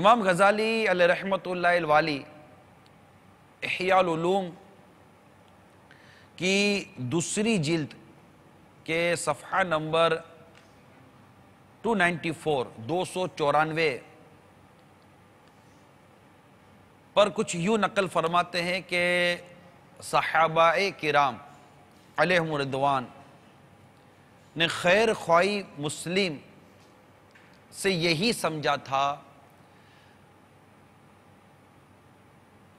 इमाम गज़ाली वाली अहियालूम की दूसरी जिल्द के सफ़ा नंबर 294 दो सौ चौरानवे पर कुछ यूँ नकल फरमाते हैं कि सहाबा कराम अलहमरदवान ने खैर ख्वाही मुस्लिम से यही समझा था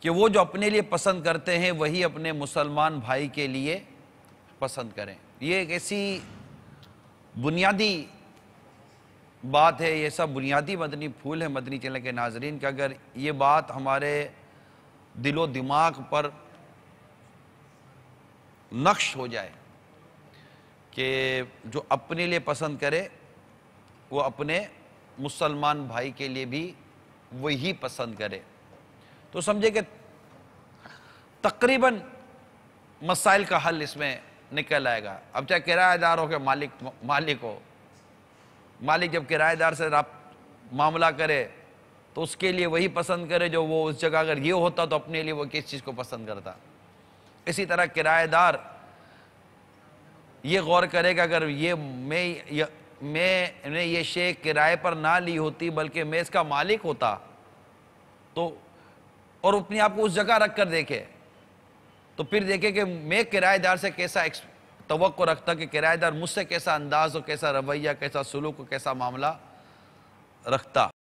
कि वो जो अपने लिए पसंद करते हैं वही अपने मुसलमान भाई के लिए पसंद करें ये एक ऐसी बुनियादी बात है ये सब बुनियादी मदनी फूल है मदनी चैनल के नाजरीन कि अगर ये बात हमारे दिलो दिमाग पर नक्श हो जाए कि जो अपने लिए पसंद करे वो अपने मुसलमान भाई के लिए भी वही पसंद करे तो समझे कि तकरीबन मसाइल का हल इसमें निकल आएगा अब चाहे किराएदार हो के मालिक मालिक हो मालिक जब किराएदार से आप मामला करे तो उसके लिए वही पसंद करे जो वो उस जगह अगर ये होता तो अपने लिए वो किस चीज़ को पसंद करता इसी तरह किराएदार ये गौर करेगा अगर ये मैं मैंने ये शे किराए पर ना ली होती बल्कि मैं इसका मालिक होता तो और अपने आप को उस जगह रख कर देखे तो फिर देखे कि मैं किराएदार से कैसा तो रखता कि किराएदार मुझसे कैसा अंदाज और कैसा रवैया कैसा सलूक कैसा मामला रखता